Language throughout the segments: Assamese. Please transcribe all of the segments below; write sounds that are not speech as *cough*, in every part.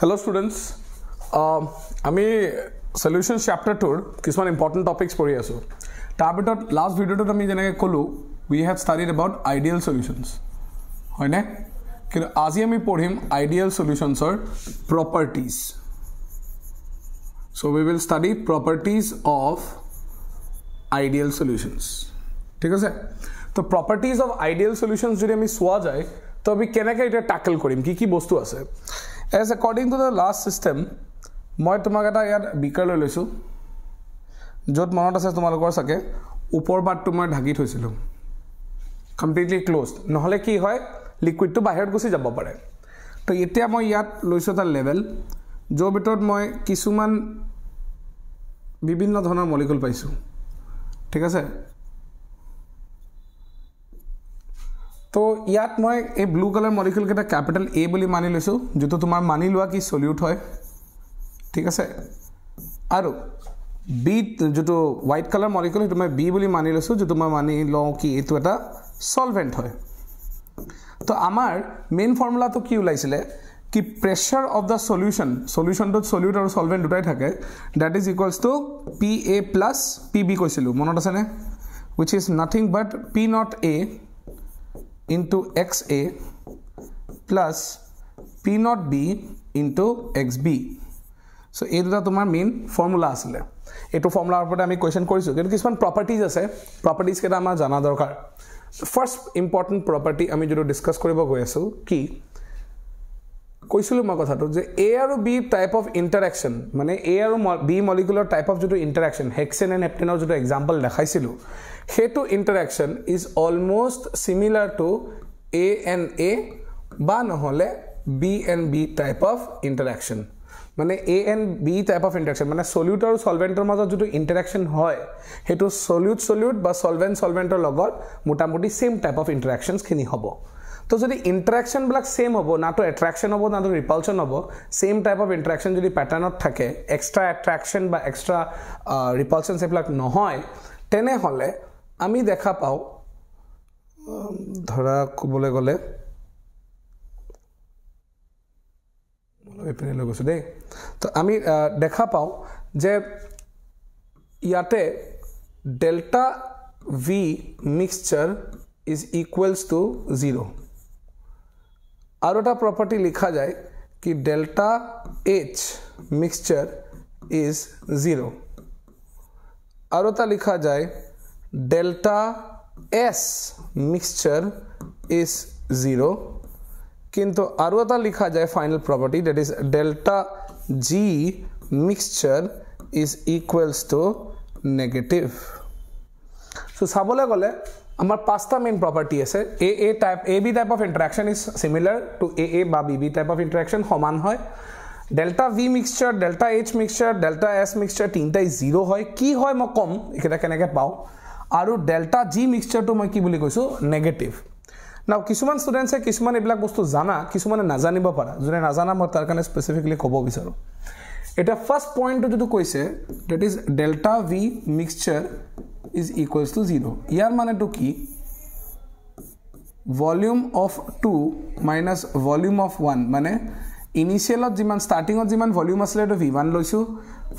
হেল্ল' ষ্টুডেণ্টছ um, আমি চলিউশ্যনছ চেপ্টাৰটোৰ কিছুমান ইম্পৰ্টেণ্ট টপিকছ পঢ়ি আছোঁ তাৰ ভিতৰত লাষ্ট ভিডিঅ'টোত আমি যেনেকৈ ক'লোঁ we have studied about ideal solutions হয়নে কিন্তু আজি আমি পঢ়িম আইডিয়েল চলিউশ্যনছৰ properties so' we will study properties of ideal solutions ঠিক আছে তো প্ৰপাৰ্টিজ অফ আইডিয়েল চলিউশ্যনছ যদি আমি চোৱা যায় তো আমি কেনেকৈ এতিয়া টেকল কৰিম কি কি বস্তু আছে as according to the last system মই তোমাক এটা ইয়াত বিকাৰ লৈ লৈছোঁ য'ত মনত আছে তোমালোকৰ চাগে ওপৰ পাৰ্টটো মই ঢাকি থৈছিলোঁ কমপ্লিটলি ক্ল'জ নহ'লে কি হয় লিকুইডটো বাহিৰত গুচি যাব পাৰে তো এতিয়া মই ইয়াত লৈছোঁ এটা লেভেল য'ৰ ভিতৰত মই কিছুমান বিভিন্ন ধৰণৰ মলিকুল পাইছোঁ ঠিক আছে তো ইয়াত মই এই ব্লু কালাৰ মলিকিউলকেইটা কেপিটেল এ বুলি মানি লৈছোঁ যিটো তোমাৰ মানি লোৱা কি চলিউট হয় ঠিক আছে আৰু বি যিটো হোৱাইট কালাৰ মলিকিউল সেইটো মই বি বুলি মানি লৈছোঁ যিটো মই মানি লওঁ কি এইটো এটা চলভেণ্ট হয় তো আমাৰ মেইন ফৰ্মুলাটো কি ওলাইছিলে কি প্ৰেছাৰ অফ দ্য চলিউচন চলিউচনটোত চলিউট আৰু চলভেণ্ট দুটাই থাকে that is equals to P A plus P B কৈছিলোঁ মনত আছেনে which is nothing but P not A into xa plus p not b into xb so ei duta tomar main formula asile etu formula upor ami question korisu kintu kisman properties ase properties keta ama jana dorkar first important property ami jodi discuss koribo goyasu ki কৈছিলোঁ মই কথাটো যে এ আৰু বি টাইপ অফ ইণ্টাৰেকশ্যন মানে এ আৰু বি মলিকুলৰ টাইপ অফ যিটো ইণ্টাৰেকশ্যন হেক্সেন এণ্ড হেপটেনৰ যিটো এক্সাম্পল দেখাইছিলোঁ সেইটো interaction is almost similar to A and A বা নহ'লে B and B type of interaction মানে A and B type of interaction মানে চলিউট আৰু চলভেণ্টৰ মাজত যিটো ইণ্টাৰেকশ্যন হয় সেইটো চলিউট চলিউট বা চলভেণ্ট চলভেণ্টৰ লগত মোটামুটি ছেইম টাইপ অফ ইণ্টাৰেকশ্যনছখিনি হ'ব তো যদি ইণ্টাৰেকশ্যনবিলাক ছেইম হ'ব না তো এট্ৰেকশ্যন হ'ব না তো ৰিপালশ্যন হ'ব ছেইম টাইপ অফ ইণ্টাৰেকশ্যন যদি পেটাৰ্ণত থাকে এক্সট্ৰা এট্ৰেকশ্যন বা এক্সট্ৰা ৰিপালশ্যন সেইবিলাক নহয় তেনেহ'লে আমি দেখা পাওঁ ধৰা ক'বলৈ গ'লে এইপিনে লৈ গৈছোঁ দেই তো আমি দেখা পাওঁ যে ইয়াতে delta V mixture is equals to zero' एक प्रॉपर्टी लिखा जाए कि delta H mixture is zero आरोता लिखा जाए delta S mixture is zero किंतु और लिखा जाए final property that is delta G mixture is equals to negative so सबले গ'লে আমাৰ পাঁচটা মেইন প্ৰপাৰ্টি আছে A A type A B type of interaction is similar to A A বা B B type of interaction সমান হয় delta V mixer delta H mixer delta S mixer তিনিটাই জিৰ' হয় কি হয় মই ক'ম এইকেইটা কেনেকৈ পাওঁ আৰু ডেল্টা জি মিক্সাৰটো মই কি বুলি কৈছোঁ নেগেটিভ ন কিছুমান ষ্টুডেণ্টছে কিছুমান এইবিলাক বস্তু জানা কিছুমানে নাজানিব পাৰা যোনে নাজানা মই তাৰ কাৰণে স্পেচিফিকলি ক'ব বিচাৰোঁ এতিয়া ফাৰ্ষ্ট পইণ্টটো যিটো কৈছে that is delta V mixer is equals to 0 yar mane to ki volume of 2 minus volume of 1 mane initial of jiman starting of jiman volume asle to v1 loisu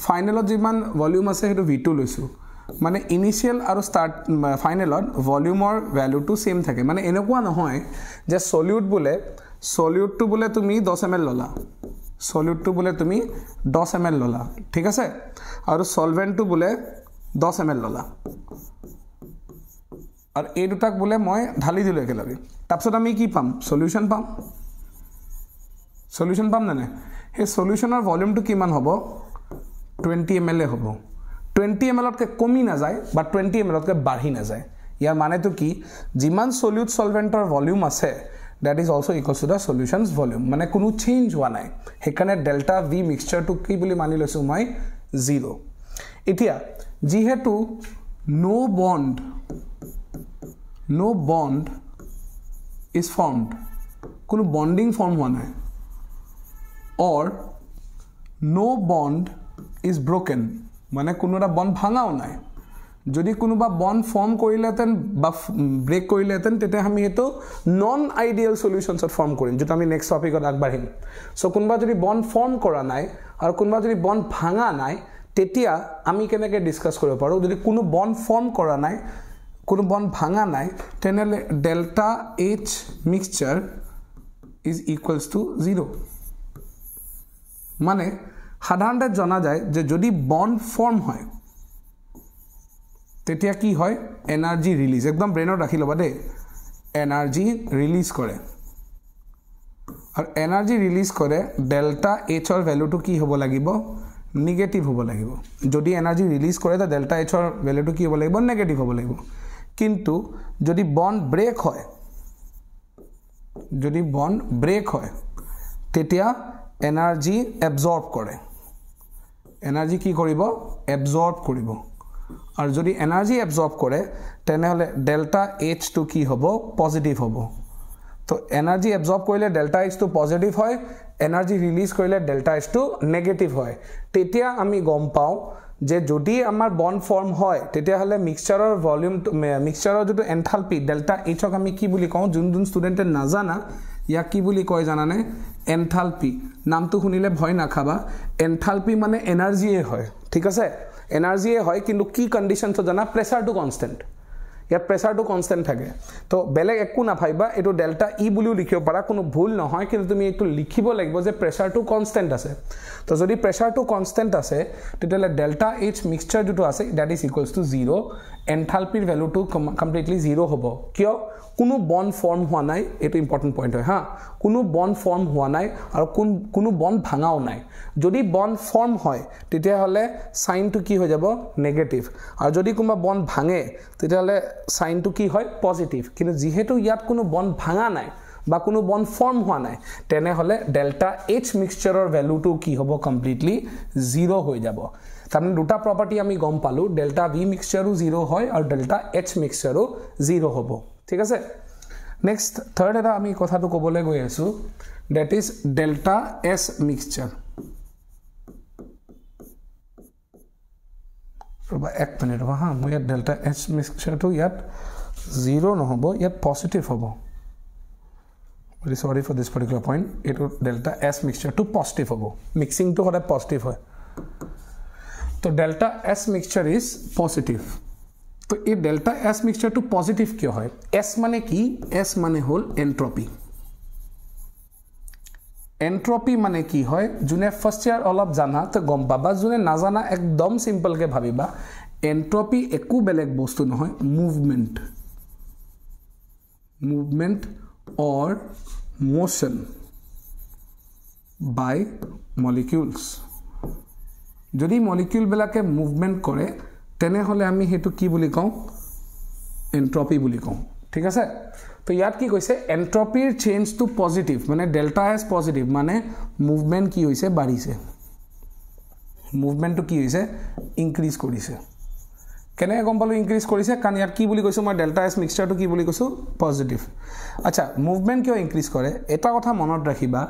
final of jiman volume ase to v2 loisu mane initial aro start final of volume or value to same thake mane enoku na hoy je solute bole solute to bole tumi 10 ml lola solute to bole tumi 10 ml lola thik ase aro solvent to bole দহ এম এল ললা আৰু এই দুটাক বোলে মই ঢালি দিলোঁ একেলগে তাৰপিছত আমি কি পাম চলিউশ্যন পাম চলিউশ্যন পাম নে নাই সেই চলিউশ্যনৰ ভলিউমটো কিমান হ'ব টুৱেণ্টি এম এল এ হ'ব টুৱেণ্টি এম এলতকৈ কমি নাযায় বা টুৱেণ্টি এম এলতকৈ বাঢ়ি নাযায় ইয়াৰ মানেতো কি যিমান চলিউট চলভেণ্টৰ ভলিউম আছে that is also' equals to the solution's volume মানে কোনো চেঞ্জ হোৱা নাই সেইকাৰণে ডেল্টা ভি মিক্সচাৰটো কি বুলি মানি লৈছোঁ মই জিৰ' এতিয়া যিহেতু no bond no bond is formed কোনো বণ্ডিং ফৰ্ম হোৱা নাই or no bond is broken মানে কোনো এটা বণ্ড ভাঙাও নাই যদি কোনোবা বণ্ড ফৰ্ম কৰিলেহেঁতেন বা ব্ৰেক কৰিলেহেঁতেন তেতিয়া আমি সেইটো নন আইডিয়েল চলিউশ্যনছত ফৰ্ম কৰিম যিটো আমি নেক্সট টপিকত আগবাঢ়িম চ' কোনোবা যদি বণ্ড ফৰ্ম কৰা নাই আৰু কোনোবা যদি বণ্ড ভাঙা নাই তেতিয়া আমি কেনেকৈ ডিছকাছ কৰিব পাৰোঁ যদি কোনো বন ফৰ্ম কৰা নাই কোনো বন ভাঙা নাই তেনেহ'লে delta H mixture is equals to zero' মানে সাধাৰণতে জনা যায় যে যদি বন ফৰ্ম হয় তেতিয়া কি হয় এনাৰ্জি ৰিলিজ একদম ব্ৰেইনত ৰাখি ল'বা দেই এনাৰ্জি ৰিলিজ কৰে আৰু এনাৰ্জি ৰিলিজ কৰে ডেল্টা এইচৰ ভেলুটো কি হ'ব লাগিব নিগেটিভ হ'ব লাগিব যদি এনাৰ্জি ৰিলিজ কৰে তে ডেল্টা এইচৰ ভেলুটো কি হ'ব লাগিব নিগেটিভ হ'ব লাগিব কিন্তু যদি বন ব্ৰেক হয় যদি বন ব্ৰেক হয় তেতিয়া এনাৰ্জি এবজৰ্ব কৰে এনাৰ্জি কি কৰিব এবজৰ্ব কৰিব আৰু যদি এনাৰ্জি এবজৰ্ব কৰে তেনেহ'লে ডেল্টা এইচটো কি হ'ব পজিটিভ হ'ব তো এনাৰ্জি এবজৰ্ব কৰিলে ডেল্টা এইচটো পজিটিভ হয় এনাৰ্জি ৰিলিজ কৰিলে ডেল্টা এইচটো নেগেটিভ হয় তেতিয়া আমি গম পাওঁ যে যদি আমাৰ বন ফৰ্ম হয় তেতিয়াহ'লে মিক্সাৰৰ ভলিউমটো মিক্সাৰৰ যিটো এণ্ঠালপি ডেল্টা এইচক আমি কি বুলি কওঁ যোন যোন ষ্টুডেণ্টে নাজানা ইয়াক কি বুলি কয় জানানে এণ্ঠালপি নামটো শুনিলে ভয় নাখাবা এণ্ঠালপি মানে এনাৰ্জিয়ে হয় ঠিক আছে এনাৰ্জিয়ে হয় কিন্তু কি কণ্ডিশ্যনছত জানা প্ৰেছাৰটো কনষ্টেণ্ট ইয়াত প্ৰেছাৰটো কনষ্টেণ্ট থাকে তো বেলেগ একো নাভাবিবা এইটো ডেল্টা ই e বুলিও লিখিব পাৰা কোনো ভুল নহয় কিন্তু তুমি এইটো লিখিব লাগিব যে প্ৰেছাৰটো কনষ্টেণ্ট আছে তো যদি প্ৰেছাৰটো কনষ্টেণ্ট আছে তেতিয়াহ'লে ডেল্টা এইচ মিক্সাৰ যিটো আছে that is equals to zero' এনথালপিৰ ভেলুটো কমপ্লিটলি জিৰ' হ'ব কিয় কোনো বন ফৰ্ম হোৱা নাই এইটো ইম্পৰ্টেণ্ট পইণ্ট হয় হা কোনো বন ফৰ্ম হোৱা নাই আৰু কোন কোনো বন ভাঙাও নাই যদি বন ফৰ্ম হয় তেতিয়াহ'লে চাইনটো কি হৈ যাব নেগেটিভ আৰু যদি কোনোবা বন ভাঙে তেতিয়াহ'লে চাইনটো কি হয় পজিটিভ কিন্তু যিহেতু ইয়াত কোনো বন ভাঙা নাই বা কোনো বন ফৰ্ম হোৱা নাই তেনেহ'লে ডেল্টা এইচ মিক্সচাৰৰ ভেলুটো কি হ'ব কমপ্লিটলি জিৰ' হৈ যাব তাৰমানে দুটা প্ৰপাৰ্টি আমি গম পালোঁ ডেল্টা ভি মিক্সাৰো জিৰ' হয় আৰু ডেল্টা এইচ মিক্সাৰো জিৰ' হ'ব ঠিক আছে নেক্সট থাৰ্ড এটা আমি কথাটো ক'বলৈ গৈ আছোঁ that is delta S mixer ৰ'বা এক মিনিট ৰ'বা হা মোৰ ইয়াত ডেল্টা এছ মিক্সাৰটো ইয়াত জিৰ' নহ'ব ইয়াত পজিটিভ হ'ব sorry for this particular point এইটো ডেল্টা এছ মিক্সাৰটো পজিটিভ হ'ব মিক্সিংটো সদায় পজিটিভ হয় तो delta S mixture is positive तो ये डेल्टा एस मिक्सचर तो पॉजिटिव क्यों है एस माने कि एस माने होल एंट्रोपी एंट्रोपी माने की है जोने फर्स्ट ईयर अलग जाना तो गम पा जो नजाना एकदम सिंपल के भाबा एंट्रोपी एक बेलेग बस्तु न मुभमेन्ट मुभमेन्ट और मोशन बाय मलिक्यूल्स যদি মলিকিউলবিলাকে মুভমেণ্ট কৰে তেনেহ'লে আমি সেইটো কি বুলি কওঁ এণ্ট্ৰপি বুলি কওঁ ঠিক আছে তো ইয়াত কি কৈছে এণ্ট্ৰপিৰ চেঞ্জটো পজিটিভ মানে ডেল্টা এছ পজিটিভ মানে মুভমেণ্ট কি হৈছে বাঢ়িছে মুভমেণ্টটো কি হৈছে ইনক্ৰিজ কৰিছে কেনেকৈ গম পালোঁ ইনক্ৰিজ কৰিছে কাৰণ ইয়াত কি বুলি কৈছোঁ মই ডেল্টা এছ মিক্সাৰটো কি বুলি কৈছোঁ পজিটিভ আচ্ছা মুভমেণ্ট কিয় ইনক্ৰিজ কৰে এটা কথা মনত ৰাখিবা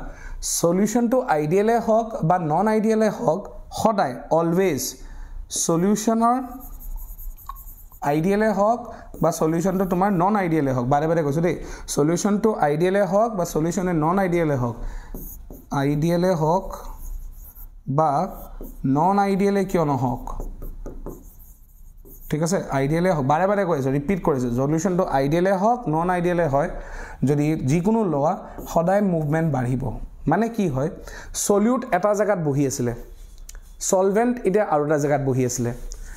চলিউশ্যনটো আইডিয়েলে হওক বা নন আইডিয়েলে হওক সদায় অলৱেজ চলিউশ্যনৰ আইডিয়েলে হওক বা চলিউশ্যনটো তোমাৰ নন আইডিয়েলে হওক বাৰে বাৰে কৈছোঁ দেই চলিউশ্যনটো আইডিয়েলে হওক বা চলিউশ্যনে নন আইডিয়েলে হওক আইডিয়েলে হওক বা নন আইডিয়েলে কিয় নহওক ঠিক আছে আইডিয়েলে হওক বাৰে বাৰে কৈ আছোঁ ৰিপিট কৰিছোঁ চলিউশ্যনটো আইডিয়েলে হওক নন আইডিয়েলে হয় যদি যিকোনো লোৱা সদায় মুভমেণ্ট বাঢ়িব মানে কি হয় চলিউট এটা জেগাত বহি আছিলে চলভেণ্ট এতিয়া আৰু এটা জেগাত বহি আছিলে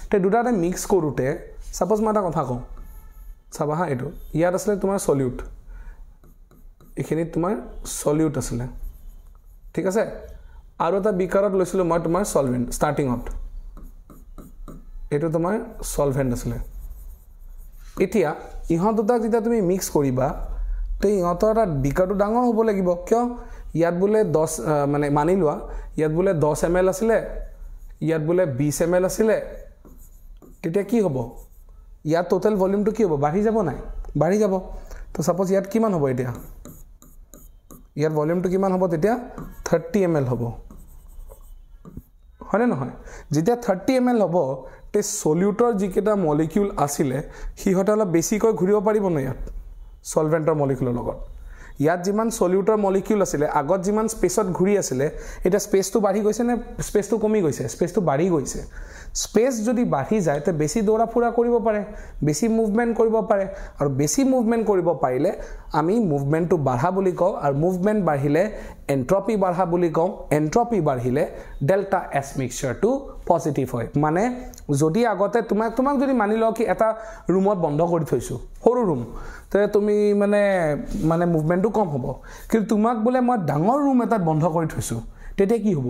তে দুটাতে মিক্স কৰোঁতে ছাপ'জ মই এটা কথা কওঁ চাবা হা এইটো ইয়াত আছিলে তোমাৰ চলিউট এইখিনিত তোমাৰ চলিউট আছিলে ঠিক আছে আৰু এটা বিকাৰত লৈছিলোঁ মই তোমাৰ চলভেণ্ট ষ্টাৰ্টিঙত এইটো তোমাৰ চলভেণ্ট আছিলে এতিয়া ইহঁত দুটাক যেতিয়া তুমি মিক্স কৰিবা তে ইহঁতৰ এটা বিকাৰটো ডাঙৰ হ'ব লাগিব কিয় ইয়াত বোলে দহ মানে মানি লোৱা ইয়াত বোলে দহ এম এল আছিলে ইয়াত বোলে বিছ এম এল আছিলে তেতিয়া কি হ'ব ইয়াত ট'টেল ভলিউমটো কি হ'ব বাঢ়ি যাব নাই বাঢ়ি যাব তো ছাপ'জ ইয়াত কিমান হ'ব এতিয়া ইয়াত ভলিউমটো কিমান হ'ব তেতিয়া থাৰ্টি এম এল হ'ব হয়নে নহয় যেতিয়া থাৰ্টি এম এল হ'ব তে চলিউটৰ যিকেইটা মলিকিউল আছিলে সিহঁতে অলপ বেছিকৈ ঘূৰিব পাৰিব ন ইয়াত ছলভেণ্টৰ মলিকিউলৰ লগত ইয়াত যিমান চলিউটৰ মলিকিউল আছিলে আগত যিমান স্পেচত ঘূৰি আছিলে এতিয়া স্পেচটো বাঢ়ি গৈছে নে স্পেচটো কমি গৈছে স্পেচটো বাঢ়ি গৈছে স্পেচ যদি বাঢ়ি যায় তে বেছি দৌৰা ফুৰা কৰিব পাৰে বেছি মুভমেণ্ট কৰিব পাৰে আৰু বেছি মুভমেণ্ট কৰিব পাৰিলে আমি মুভমেণ্টটো বাঢ়া বুলি কওঁ আৰু মুভমেণ্ট বাঢ়িলে এণ্ট্ৰপি বাঢ়া বুলি কওঁ এণ্ট্ৰপি বাঢ়িলে ডেল্টা এছ মিক্সাৰটো পজিটিভ হয় মানে যদি আগতে তোমাক তোমাক যদি মানি লওঁ কি এটা ৰুমত বন্ধ কৰি থৈছোঁ সৰু ৰুম তে তুমি মানে মানে মুভমেণ্টটো কম হ'ব কিন্তু তোমাক বোলে মই ডাঙৰ ৰুম এটাত বন্ধ কৰি থৈছোঁ তেতিয়া কি হ'ব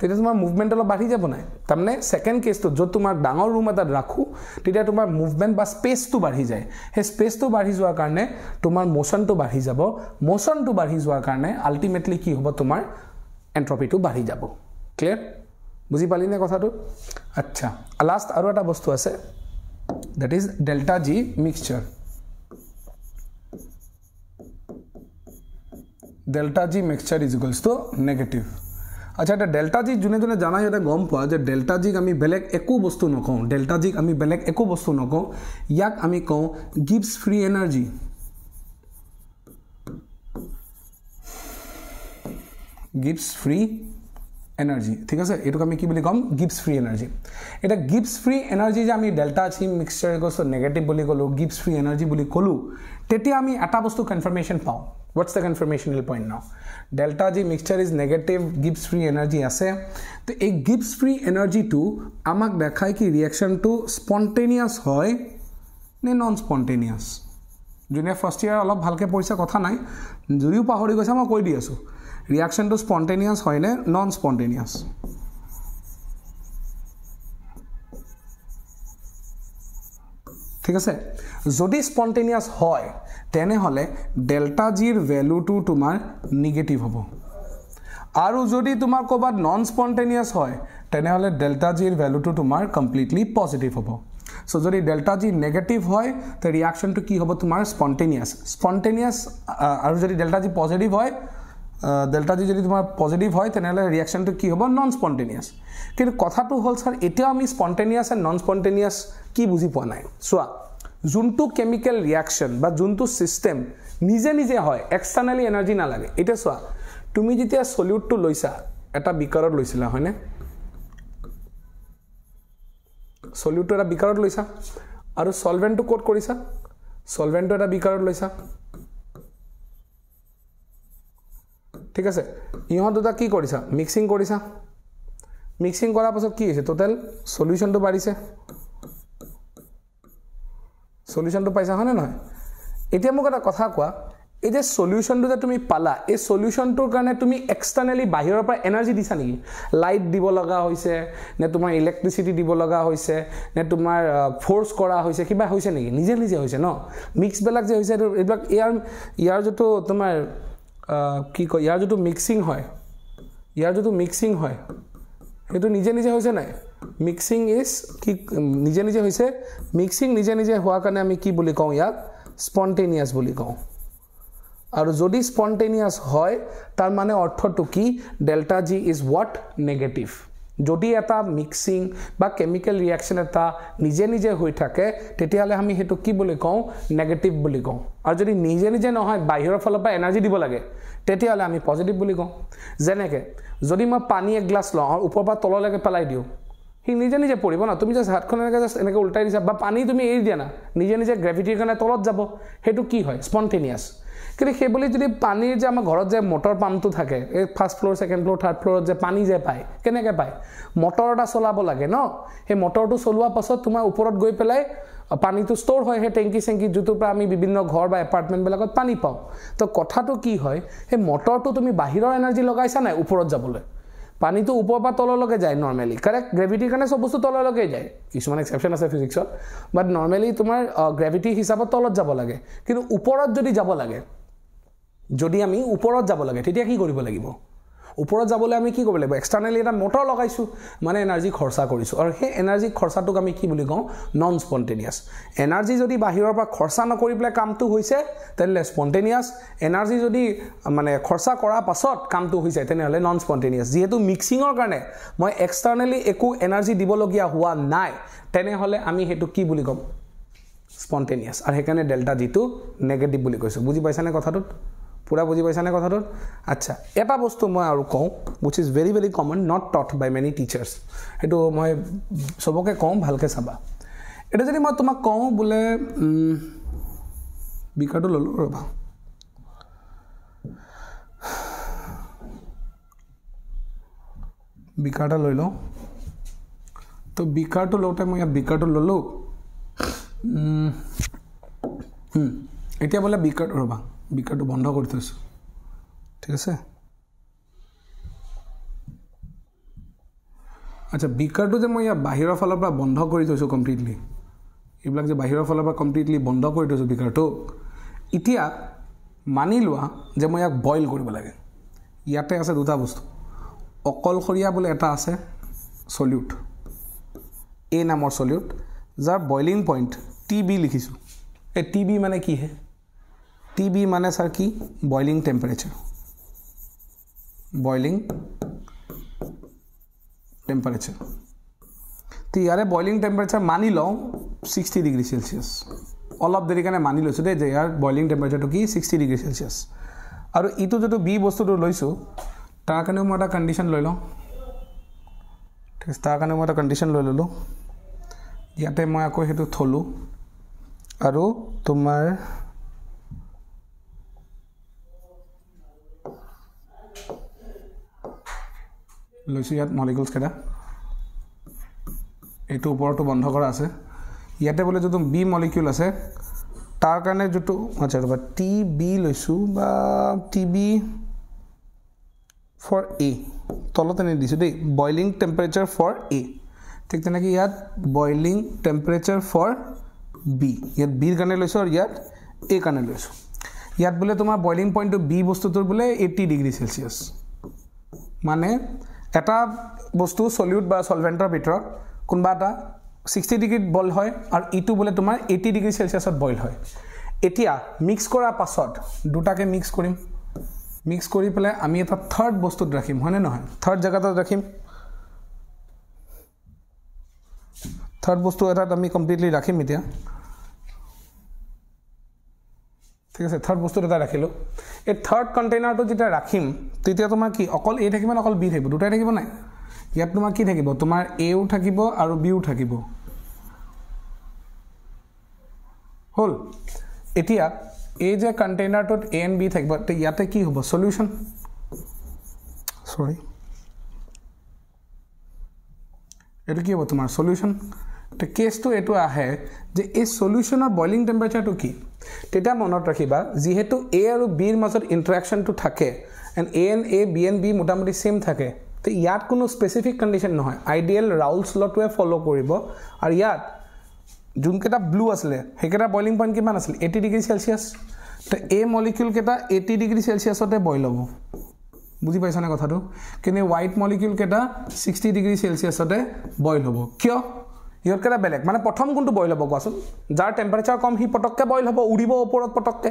তেতিয়া তোমাৰ মুভমেণ্ট অলপ বাঢ়ি যাব নাই তাৰমানে ছেকেণ্ড কেছটো য'ত তোমাৰ ডাঙৰ ৰুম এটাত ৰাখোঁ তেতিয়া তোমাৰ মুভমেণ্ট বা স্পেচটো বাঢ়ি যায় সেই স্পেচটো বাঢ়ি যোৱাৰ কাৰণে তোমাৰ মোশ্যনটো বাঢ়ি যাব মোশ্যনটো বাঢ়ি যোৱাৰ কাৰণে আল্টিমেটলি কি হ'ব তোমাৰ এণ্ট্ৰপিটো বাঢ়ি যাব ক্লিয়াৰ বুজি পালিনে কথাটো আচ্ছা লাষ্ট আৰু এটা বস্তু আছে that is delta G mixer delta G mixer is goes to negative আচ্ছা এটা ডেল্টাজিক যোনে যোনে জানা সিহঁতে গম পোৱা যে ডেল্টাজিক আমি বেলেগ একো বস্তু নকওঁ ডেল্টাজিক আমি বেলেগ একো বস্তু নকওঁ ইয়াক আমি কওঁ gives free energy gives free energy ঠিক আছে এইটোক আমি কি বুলি ক'ম গিভছ ফ্ৰী এনাৰ্জি এতিয়া গিভছ ফ্ৰী এনাৰ্জি যে আমি delta G mixture goes negative বুলি ক'লো গিভছ ফ্ৰী এনাৰ্জি বুলি ক'লো তেতিয়া আমি এটা বস্তু কনফাৰ্মেশ্যন পাওঁ what's the confirmational point now delta g mixture is negative gibbs free energy ase to ek gibbs free energy to amak dekhay ki reaction to spontaneous hoy ne non spontaneous june first year alop bhalke porisa kotha nai juri pahori goisa ma koi di asu reaction to spontaneous hoy ne non spontaneous ঠিক আছে যদি স্পনটেনিয়াছ হয় তেনেহ'লে ডেল্টা জিৰ ভেলুটো তোমাৰ নিগেটিভ হ'ব আৰু যদি তোমাৰ ক'ৰবাত নন স্পনটেনিয়াছ হয় তেনেহ'লে ডেল্টা জিৰ ভেলুটো তোমাৰ কমপ্লিটলি পজিটিভ হ'ব চ' যদি ডেল্টা জি নেগেটিভ হয় তে ৰিয়াকশ্যনটো কি হ'ব তোমাৰ স্পনটেনিয়াছ স্পনটেনিয়াছ আৰু যদি ডেল্টা জি পজিটিভ হয় ডেল্টা জি যদি তোমাৰ পজিটিভ হয় তেনেহ'লে ৰিয়াকশ্যনটো কি হ'ব নন স্পনটেনিয়াছ কিন্তু কথাটো হ'ল ছাৰ এতিয়া আমি স্পনটেনিয়াছ এণ্ড নন স্পনটেনিয়াছ কি বুজি পোৱা নাই চোৱা যোনটো কেমিকেল ৰিয়াকশ্যন বা যোনটো ছিষ্টেম নিজে নিজে হয় এক্সটাৰ্নেলি এনাৰ্জি নালাগে এতিয়া চোৱা তুমি যেতিয়া চলিউডটো লৈছা এটা বিকাৰত লৈছিলা হয়নে চলিউডটো এটা বিকাৰত লৈছা আৰু চলভেণ্টটো ক'ত কৰিছা চলভেণ্টটো এটা বিকাৰত লৈছা ঠিক আছে ইহঁত দুটা কি কৰিছা মিক্সিং কৰিছা মিক্সিং কৰাৰ পাছত কি হৈছে টোটেল চলিউচনটো বাঢ়িছে চলিউশ্যনটো পাইছা হয়নে নহয় এতিয়া মোক এটা কথা কোৱা এই যে চলিউশ্যনটো যে তুমি পালা এই চলিউশ্যনটোৰ কাৰণে তুমি এক্সটাৰ্নেলি বাহিৰৰ পৰা এনাৰ্জি দিছা নেকি লাইট দিব লগা হৈছে নে তোমাৰ ইলেক্ট্ৰিচিটি দিব লগা হৈছে নে তোমাৰ ফ'ৰ্চ কৰা হৈছে কিবা হৈছে নেকি নিজে নিজে হৈছে ন মিক্সবিলাক যে হৈছে এইবিলাক ইয়াৰ ইয়াৰ যিটো তোমাৰ কি কয় ইয়াৰ যিটো মিক্সিং হয় ইয়াৰ যিটো মিক্সিং হয় সেইটো নিজে নিজে হৈছে নাই মিক্সিং ইজ কি নিজে নিজে হৈছে মিক্সিং নিজে নিজে হোৱাৰ কাৰণে আমি কি বুলি কওঁ ইয়াক স্পণ্টেনিয়াছ বুলি কওঁ আৰু যদি স্পণ্টেনিয়াছ হয় তাৰ মানে অৰ্থটো কি delta G is what negative যদি এটা মিক্সিং বা কেমিকেল ৰিয়েকশ্যন এটা নিজে নিজে হৈ থাকে তেতিয়াহ'লে আমি সেইটো কি বুলি কওঁ নেগেটিভ বুলি কওঁ আৰু যদি নিজে নিজে নহয় বাহিৰৰ ফালৰ পৰা এনাৰ্জি দিব লাগে তেতিয়াহ'লে আমি পজিটিভ বুলি কওঁ যেনেকৈ যদি মই পানী এগিলাচ লওঁ আৰু ওপৰৰ পৰা তললৈকে পেলাই দিওঁ সি নিজে নিজে পৰিব ন তুমি জাষ্ট হাতখন এনেকৈ জাষ্ট এনেকৈ ওলটাই দিছা বা পানী তুমি এৰি দিয়া না নিজে নিজে গ্ৰেভিটিৰ কাৰণে তলত যাব সেইটো কি হয় স্পণ্টেনিয়াছ কিন্তু সেইবুলি যদি পানীৰ যে আমাৰ ঘৰত যে মটৰ পাম্পটো থাকে এই first floor second floor third ফ্ল'ৰত যে পানী যে পায় কেনেকৈ পায় মটৰ এটা চলাব লাগে ন সেই মটৰটো চলোৱাৰ পাছত তোমাৰ ওপৰত গৈ পেলাই পানীটো ষ্ট'ৰ হয় সেই টেংকি চেংকি যিটোৰ পৰা আমি বিভিন্ন ঘৰ বা এপাৰ্টমেণ্টবিলাকত পানী পাওঁ তো কথাটো কি হয় সেই মটৰটো তুমি বাহিৰৰ এনাৰ্জি লগাইছা নাই ওপৰত যাবলৈ পানীটো ওপৰৰ পৰা তললৈকে যায় নৰ্মেলি কাৰেক্ট গ্ৰেভিটিৰ কাৰণে চব বস্তু তললৈকে যায় কিছুমান এক্সেপশ্যন আছে ফিজিক্সত বাট নৰ্মেলি তোমাৰ গ্ৰেভিটি হিচাপত তলত যাব লাগে কিন্তু ওপৰত যদি যাব লাগে যদি আমি ওপৰত যাব লাগে তেতিয়া কি কৰিব লাগিব ওপৰত যাবলৈ আমি কি কৰিব লাগিব এক্সটাৰ্নেলি এটা মটৰ লগাইছোঁ মানে এনাৰ্জি খৰচা কৰিছোঁ আৰু সেই এনাৰ্জি খৰচাটোক আমি কি বুলি কওঁ নন স্পণ্টেনিয়াছ এনাৰ্জি যদি বাহিৰৰ পৰা খৰচা নকৰি পেলাই কামটো হৈছে তেনেহ'লে স্পণ্টেনিয়াছ এনাৰ্জি যদি মানে খৰচা কৰাৰ পাছত কামটো হৈছে তেনেহ'লে নন স্পণ্টেনিয়াছ যিহেতু মিক্সিঙৰ কাৰণে মই এক্সটাৰ্নেলি একো এনাৰ্জি দিবলগীয়া হোৱা নাই তেনেহ'লে আমি সেইটো কি বুলি ক'ম স্পণ্টেনিয়াছ আৰু সেইকাৰণে ডেল্টা যিটো নেগেটিভ বুলি কৈছোঁ বুজি পাইছানে কথাটোত পুৰা বুজি পাইছানে কথাটো আচ্ছা এটা বস্তু মই আৰু কওঁ which is very very common not taught by many teachers সেইটো মই চবকে কওঁ ভালকৈ চাবা এতিয়া যদি মই তোমাক কওঁ বোলে বিকাৰটো ল'লোঁ ৰ'বা বিকাৰ এটা লৈ লওঁ তো বিকাৰটো লওঁতে মই ইয়াত বিকাৰটো ল'লোঁ এতিয়া বোলে বিকাৰটো ৰ'বা বিকাটো বন্ধ কৰি থৈছোঁ ঠিক আছে আচ্ছা বিকাৰটো যে মই ইয়াৰ বাহিৰৰ ফালৰ পৰা বন্ধ কৰি থৈছোঁ কমপ্লিটলি এইবিলাক যে বাহিৰৰ ফালৰ পৰা কমপ্লিটলি বন্ধ কৰি থৈছোঁ বিকাৰটো এতিয়া মানি লোৱা যে মই ইয়াক বইল কৰিব লাগে ইয়াতে আছে দুটা বস্তু অকলশৰীয়া বোলে এটা আছে চলিউট এ নামৰ চলিউট যাৰ বইলিং পইণ্ট টি বি লিখিছোঁ এই টি বি মানে কিহে টিবি মানে স্যার কি বয়লিং টেম্পারেচার বয়লিং টেম্পারেচার তো ইয়ারে বয়লিং টেম্পারেচার মানি লওঁ ছিক্সটি ডিগ্ৰী চেলচিয়াছ অলপ দেৰি কাৰণে মানি লৈছোঁ দেই যে ইয়াৰ বইলিং টেম্পাৰেচাৰটো কি ছিক্সটি ডিগ্ৰী চেলচিয়াছ আৰু ইটো যিটো বি বস্তুটো লৈছোঁ তাৰ কাৰণেও মই এটা কণ্ডিশ্যন লৈ লওঁ ঠিক আছে তাৰ কাৰণেও মই এটা কণ্ডিশ্যন লৈ ল'লোঁ ইয়াতে মই আকৌ সেইটো থ'লোঁ আৰু তোমাৰ লৈছোঁ ইয়াত মলিকুলছকেইটা এইটো ওপৰতো বন্ধ কৰা আছে ইয়াতে বোলে যোনটো বি মলিকিউল আছে তাৰ কাৰণে যোনটো আচ্ছা ৰ'বা টি বি লৈছোঁ বা টি বি ফৰ এ তলত এনে দিছোঁ দেই বইলিং টেম্পাৰেচাৰ ফৰ এ ঠিক তেনেকৈ ইয়াত বইলিং টেম্পাৰেচাৰ ফৰ বি ইয়াত বিৰ কাৰণে লৈছোঁ আৰু ইয়াত এ কাৰণে লৈছোঁ ইয়াত বোলে তোমাৰ বইলিং পইণ্টটো বি বস্তুটোৰ বোলে এইটি ডিগ্ৰী চেলচিয়াছ মানে এটা বস্তু চলিউড বা চলভেণ্টৰ ভিতৰত কোনোবা এটা ছিক্সটি ডিগ্ৰীত বইল হয় আৰু ইটো বোলে তোমাৰ এইটি ডিগ্ৰী চেলচিয়াছত বইল হয় এতিয়া মিক্স কৰাৰ পাছত দুটাকে মিক্স কৰিম মিক্স কৰি পেলাই আমি এটা থাৰ্ড বস্তুত ৰাখিম হয়নে নহয় থাৰ্ড জেগাটোত ৰাখিম থাৰ্ড বস্তু এটাত আমি কমপ্লিটলি ৰাখিম এতিয়া ঠিক আছে থাৰ্ড বস্তু এটা ৰাখিলোঁ এই থাৰ্ড কণ্টেইনাৰটো যেতিয়া ৰাখিম তেতিয়া তোমাৰ কি অকল এ থাকিব নে অকল বি থাকিব দুটাই থাকিব নাই ইয়াত তোমাৰ কি থাকিব তোমাৰ এও থাকিব আৰু বিও থাকিব হ'ল এতিয়া এই যে কণ্টেইনাৰটোত এ এণ্ড বি থাকিব ইয়াতে কি হ'ব চলিউশ্যন চৰি এইটো কি হ'ব তোমাৰ চলিউশ্যন কেছটো এইটো আহে যে এই চলিউশ্যনৰ বইলিং টেম্পাৰেচাৰটো কি তেতিয়া মনত ৰাখিবা যিহেতু এ আৰু বিৰ মাজত ইণ্টাৰেকশ্যনটো থাকে and A and A B and B মোটামুটি ছেম থাকে তো ইয়াত কোনো স্পেচিফিক কণ্ডিশ্যন নহয় আইডিয়েল ৰাউলছ লটোৱে ফ'ল' কৰিব আৰু ইয়াত যোনকেইটা ব্লু আছিলে সেইকেইটা বইলিং পইণ্ট কিমান আছিলে এইটি ডিগ্ৰী চেলচিয়াছ তো এই মলিকিউলকেইটা এইটি ডিগ্ৰী চেলচিয়াছতে বইল হ'ব বুজি পাইছানে কথাটো কিন্তু হোৱাইট মলিকিউলকেইটা ছিক্সটি ডিগ্ৰী চেলচিয়াছতে বইল হ'ব কিয় সিহঁতকেইটা বেলেগ মানে প্ৰথম কোনটো বইল হ'ব কোৱাচোন যাৰ টেম্পাৰেচাৰ কম সি পটককৈ বইল হ'ব উৰিব ওপৰত পটককৈ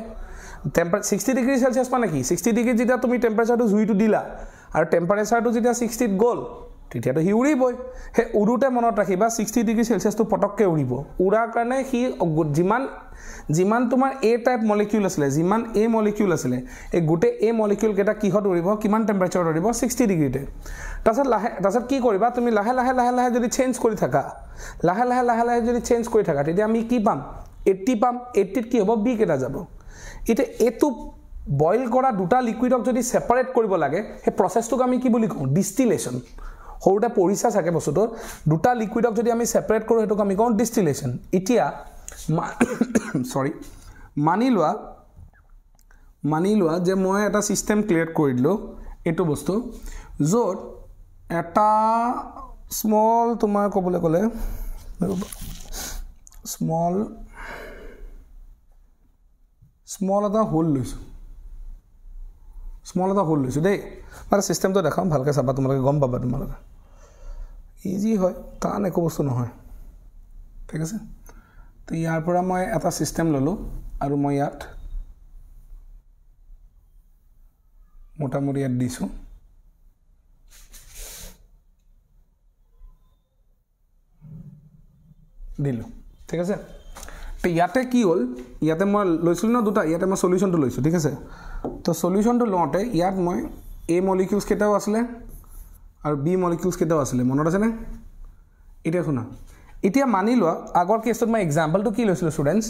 টেম্পাৰে ছিক্সটি ডিগ্ৰী চেলচিয়াছ মানে কি ছিক্সটি ডিগ্ৰীত যেতিয়া তুমি টেম্পাৰেচাৰটো জুইটো দিলা আৰু টেম্পাৰেচাৰটো যেতিয়া ছিক্সটিত গ'ল তেতিয়াতো সি উৰিবই সেই উৰোতে মনত ৰাখিবা ছিক্সটি ডিগ্ৰী চেলচিয়াছটো পটককৈ উৰিব উৰাৰ কাৰণে সি যিমান যিমান তোমাৰ এ টাইপ মলিকিউল আছিলে যিমান এ মলিকিউল আছিলে এই গোটেই এ মলিকিউলকেইটা কিহত উৰিব কিমান টেম্পাৰেচাৰত উৰিব ছিক্সটি ডিগ্ৰীতে তাৰপিছত লাহে তাৰপিছত কি কৰিবা তুমি লাহে লাহে লাহে লাহে যদি চেঞ্জ কৰি থাকা লাহে লাহে লাহে লাহে যদি চেঞ্জ কৰি থাকা তেতিয়া আমি কি পাম এইটি পাম এইটিত কি হ'ব বি কেইটা যাব এতিয়া এইটো বইল কৰা দুটা লিকুইডক যদি ছেপাৰেট কৰিব লাগে সেই প্ৰচেছটোক আমি কি বুলি কওঁ ডিষ্টিলেশ্যন সৰুতে পৰিছা চাগে বস্তুটো দুটা লিকুইডক যদি আমি ছেপাৰেট কৰোঁ সেইটোক আমি কওঁ ডিষ্টিলেশ্যন এতিয়া চৰি *coughs* মানি লোৱা মানি লোৱা যে মই এটা ছিষ্টেম ক্ৰিয়েট কৰি দিলোঁ এইটো বস্তু য'ত এটা স্মল তোমাৰ ক'বলৈ ক'লে স্মল স্মল এটা হোল লৈছোঁ স্মল এটা হোল লৈছোঁ দেই মানে চিষ্টেমটো দেখাম ভালকৈ চাবা তোমালোকে গম পাবা তোমালোকে ইজি হয় টান একো বস্তু নহয় ঠিক আছে তো ইয়াৰ পৰা মই এটা ছিষ্টেম ল'লোঁ আৰু মই ইয়াত মোটামুটি ইয়াত দিছোঁ দিলোঁ ঠিক আছে তো ইয়াতে কি হ'ল ইয়াতে মই লৈছিলোঁ ন দুটা ইয়াতে মই চলিউশ্যনটো লৈছোঁ ঠিক আছে তো চলিউশ্যনটো লওঁতে ইয়াত মই এ মলিকিউলছকেইটাও আছিলে আৰু বি মলিকিউলছকেইটাও আছিলে মনত আছেনে এতিয়া শুনা এতিয়া মানি লোৱা আগৰ কেছত মই এক্সাম্পলটো কি লৈছিলোঁ ষ্টুডেণ্টছ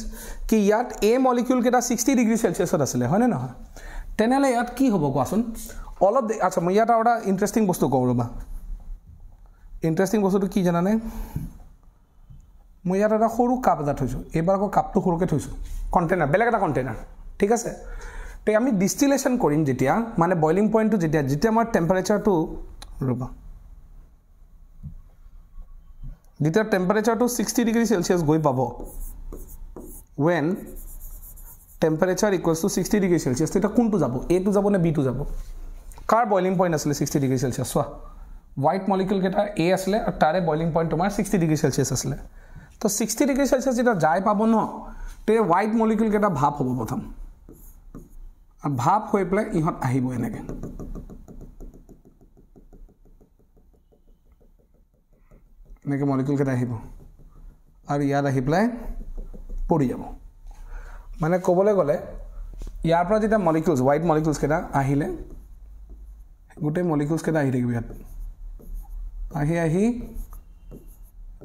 কি ইয়াত এ মলিকিউলকেইটা ছিক্সটি ডিগ্ৰী চেলচিয়াছত আছিলে হয়নে নহয় তেনেহ'লে ইয়াত কি হ'ব কোৱাচোন অলপ আচ্ছা মই ইয়াত আৰু এটা ইণ্টাৰেষ্টিং বস্তু কওঁ ৰ'বা ইণ্টাৰেষ্টিং বস্তুটো কি জানানে মই ইয়াত এটা সৰু কাপ এটা থৈছোঁ এইবাৰ আকৌ কাপটো সৰুকৈ থৈছোঁ কণ্টেইনাৰ বেলেগ এটা কণ্টেইনাৰ ঠিক আছে তে আমি ডিষ্টিলেশ্যন কৰিম যেতিয়া মানে বইলিং পইণ্টটো যেতিয়া যেতিয়া আমাৰ টেম্পাৰেচাৰটো ৰ'ব যেতিয়া টেম্পাৰেচাৰটো ছিক্সটি ডিগ্ৰী চেলচিয়াছ গৈ পাব when temperature equals to sixty degree Celsius তেতিয়া কোনটো যাব এইটো যাব নে বিটো যাব কাৰ বইলিং পইণ্ট আছিলে ছিক্সটি ডিগ্ৰী চেলচিয়াছ চোৱা হোৱাইট মলিকিউলকেইটা এ আছিলে আৰু তাৰে বইলিং পইণ্ট তোমাৰ ছিক্সটি ডিগ্ৰী চেলচিয়াছ আছিলে তো ছিক্সটি ডিগ্রি সেলসিয়াস যেটা যায় পাব ন তে হোয়াইট মলিকুল কেটা ভাপ হব প্রথম আর ভাপ হয়ে পেলায় ইহত আহিব এনেকে এনেকে মলিকুল কেটা আহিব আর ইয়াত আহি পেলায় পড়ে যাব মানে কবলে গলে ইয়ারপর যেটা মলিকুলস হোয়াইট মলিকুলস কেটা আহিলে গোটে মলিকুলস কেটা আহি থাকবে ইয়াত আহি আহি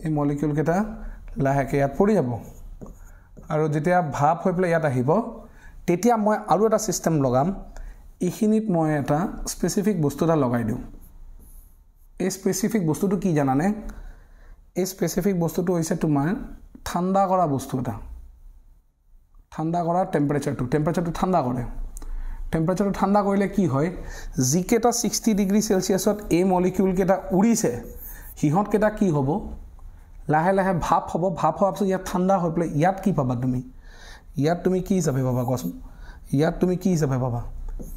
এই মলিকুল কেটা লাহেকৈ ইয়াত পৰি যাব আৰু যেতিয়া ভাপ হৈ পেলাই ইয়াত আহিব তেতিয়া মই আৰু এটা ছিষ্টেম লগাম এইখিনিত মই এটা স্পেচিফিক বস্তু এটা লগাই দিওঁ এই স্পেচিফিক বস্তুটো কি জানানে এই স্পেচিফিক বস্তুটো হৈছে তোমাৰ ঠাণ্ডা কৰা বস্তু এটা ঠাণ্ডা কৰা টেম্পাৰেচাৰটো টেম্পাৰেচাৰটো ঠাণ্ডা কৰে টেম্পাৰেচাৰটো ঠাণ্ডা কৰিলে কি হয় যিকেইটা ছিক্সটি ডিগ্ৰী চেলচিয়াছত এই মলিকিউলকেইটা উৰিছে সিহঁতকেইটা কি হ'ব লাহে লাহে ভাপ হ'ব ভাপ হোৱাৰ পিছত ইয়াত ঠাণ্ডা হৈ পেলাই ইয়াত কি পাবা তুমি ইয়াত তুমি কি হিচাপে পাবা কোৱাচোন ইয়াত তুমি কি হিচাপে পাবা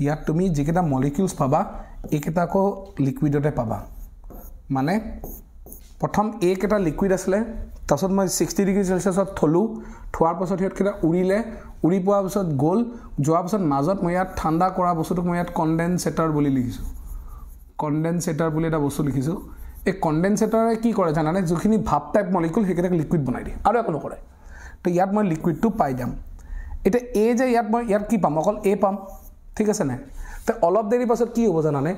ইয়াত তুমি যিকেইটা মলিকিউলছ পাবা এইকেইটা আকৌ লিকুইডতে পাবা মানে প্ৰথম এইকেইটা লিকুইড আছিলে তাৰপিছত মই ছিক্সটি ডিগ্ৰী চেলচিয়াছত থ'লোঁ থোৱাৰ পাছত সিহঁতকেইটা উৰিলে উৰি পোৱাৰ পিছত গ'ল যোৱাৰ পিছত মাজত মই ইয়াত ঠাণ্ডা কৰা বস্তুটোক মই ইয়াত কণ্ডেনচেটাৰ বুলি লিখিছোঁ কণ্ডেনচেটাৰ বুলি এটা বস্তু লিখিছোঁ এই কনডেনচেটৰে কি কৰে জানানে যিখিনি ভাপ টাইপ মলিকুল সেইকেইটাক লিকুইড বনাই দিয়ে আৰু একো কৰে তো ইয়াত মই লিকুইডটো পাই যাম এতিয়া এ যে ইয়াত মই ইয়াত কি পাম অকল এ পাম ঠিক আছে নে তো অলপ দেৰি পাছত কি হ'ব জানানে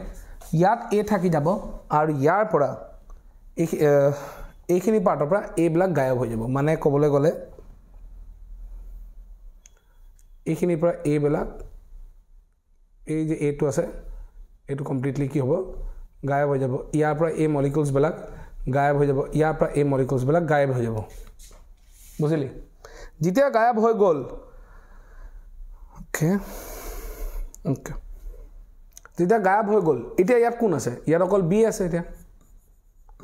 ইয়াত এ থাকি যাব আৰু ইয়াৰ পৰা এইখিনি পাৰ্টৰ পৰা এইবিলাক গায়ব হৈ যাব মানে ক'বলৈ গ'লে এইখিনিৰ পৰা এইবিলাক এই যে এইটো আছে এইটো কমপ্লিটলি কি হ'ব গায়ব হৈ যাব ইয়াৰ পৰা এই মলিকুলছবিলাক গায়ব হৈ যাব ইয়াৰ পৰা এই মলিকুলছবিলাক গায়ব হৈ যাব বুজিলি যেতিয়া গায়ব হৈ গ'ল অ'কে অ'কে যেতিয়া গায়ব হৈ গ'ল এতিয়া ইয়াত কোন আছে ইয়াত অকল বি আছে এতিয়া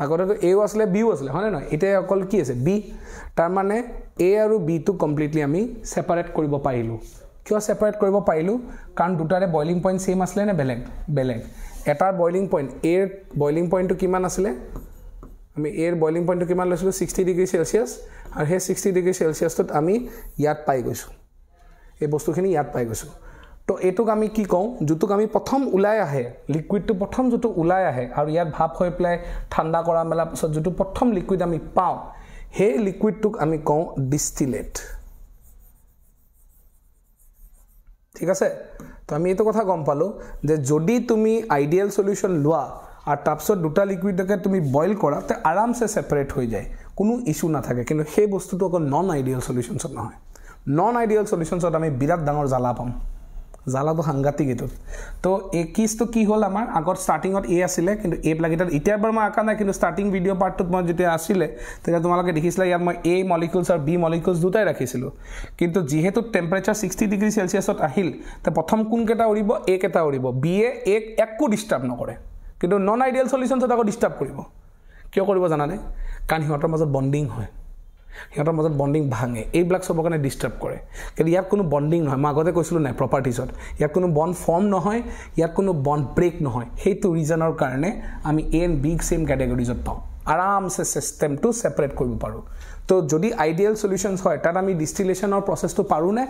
আগতেতো এও আছিলে বিও আছিলে হয়নে নহয় এতিয়া অকল কি আছে বি তাৰমানে এ আৰু বিটো কমপ্লিটলি আমি ছেপাৰেট কৰিব পাৰিলোঁ কিয় ছেপাৰেট কৰিব পাৰিলোঁ কাৰণ দুটাৰে বইলিং পইণ্ট ছেইম আছিলে নে বেলেগ বেলেগ এটা বইলিং পইণ্ট এৰ বইলিং পইণ্টটো কিমান আছিলে আমি এৰ বইলিং পইণ্টটো কিমান লৈছিলোঁ ছিক্সটি ডিগ্ৰী চেলচিয়াছ আৰু সেই ছিক্সটি ডিগ্ৰী চেলচিয়াছটোত আমি ইয়াত পাই গৈছোঁ এই বস্তুখিনি ইয়াত পাই গৈছোঁ তো এইটোক আমি কি কওঁ যোনটোক আমি প্ৰথম ওলাই আহে লিকুইডটো প্ৰথম যোনটো ওলাই আহে আৰু ইয়াত ভাপ হৈ পেলাই ঠাণ্ডা কৰা মেলাৰ পাছত যোনটো প্ৰথম লিকুইড আমি পাওঁ সেই লিকুইডটোক আমি কওঁ ডিষ্টিলেট ঠিক আছে তো আমি এইটো কথা গম পালোঁ যে যদি তুমি আইডিয়েল চলিউশ্যন লোৱা আৰু তাৰপিছত দুটা লিকুইডকে তুমি বইল কৰা তে আৰামছে ছেপাৰেট হৈ যায় কোনো ইছ্যু নাথাকে কিন্তু সেই বস্তুটো অকল নন আইডিয়েল চলিউশ্যনছত নহয় নন আইডিয়েল চলিউশ্যনছত আমি বিৰাট ডাঙৰ জ্বালা পাম জালাব সাংঘাতিক এইটোত তো এই কিছটো কি হ'ল আমাৰ আগত ষ্টাৰ্টিঙত এ আছিলে কিন্তু এ প্লাগকেইটাত এতিয়া বাৰু মই অঁকা নাই কিন্তু ষ্টাৰ্টিং ভিডিঅ' পাৰ্টটোত মই যেতিয়া আছিলে তেতিয়া তোমালোকে দেখিছিলে ইয়াত মই এ মলিকুলছ আৰু বি মলিকুলছ দুটাই ৰাখিছিলোঁ কিন্তু যিহেতু টেম্পাৰেচাৰ ছিক্সটি ডিগ্ৰী চেলচিয়াছত আহিল তে প্ৰথম কোনকেইটা উৰিব এ কেইটা উৰিব বিয়ে এক একো ডিষ্টাৰ্ব নকৰে কিন্তু নন আইডিয়েল চলিউশ্যনছত আকৌ ডিষ্টাৰ্ব কৰিব কিয় কৰিব জানানে কাৰণ সিহঁতৰ মাজত বণ্ডিং হয় সিহঁতৰ মাজত বণ্ডিং ভাঙে এইবিলাক চবৰ কাৰণে ডিষ্টাৰ্ব কৰে কিন্তু ইয়াত কোনো বণ্ডিং নহয় মই আগতে কৈছিলোঁ নাই প্ৰপাৰ্টিছত ইয়াত কোনো বণ্ড ফৰ্ম নহয় ইয়াত কোনো বণ্ড ব্ৰেক নহয় সেইটো ৰিজনৰ কাৰণে আমি এ এণ্ড বিগ ছেম কেটেগৰিজত পাওঁ আৰামছে ছিষ্টেমটো ছেপাৰেট কৰিব পাৰোঁ ত' যদি আইডিয়েল চলিউশ্যনছ হয় তাত আমি ডিষ্টিলেশ্যনৰ প্ৰচেছটো পাৰোঁনে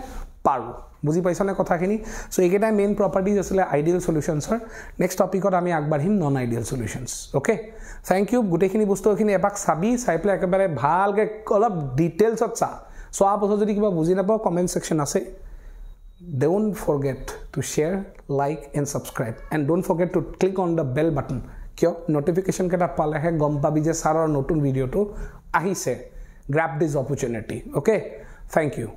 পাৰোঁ বুজি পাইছনে কথাখিনি চ' এইকেইটাই মেইন প্ৰপাৰ্টিজ আছিলে আইডিয়েল চলিউশ্যনছৰ নেক্সট টপিকত আমি আগবাঢ়িম non ideal solutions okay thank you গোটেইখিনি বস্তুখিনি এপাক চাবি চাই পেলাই একেবাৰে ভালকৈ অলপ ডিটেইলছত চা চোৱাৰ পাছত যদি কিবা বুজি নাপাওঁ কমেণ্ট ছেকশ্যন আছে don't forget to share like and subscribe and don't forget to click on the bell button কিয় নটিফিকেশ্যনকেইটা পালেহে গম পাবি যে ছাৰৰ নতুন ভিডিঅ'টো আহিছে grab this opportunity okay thank U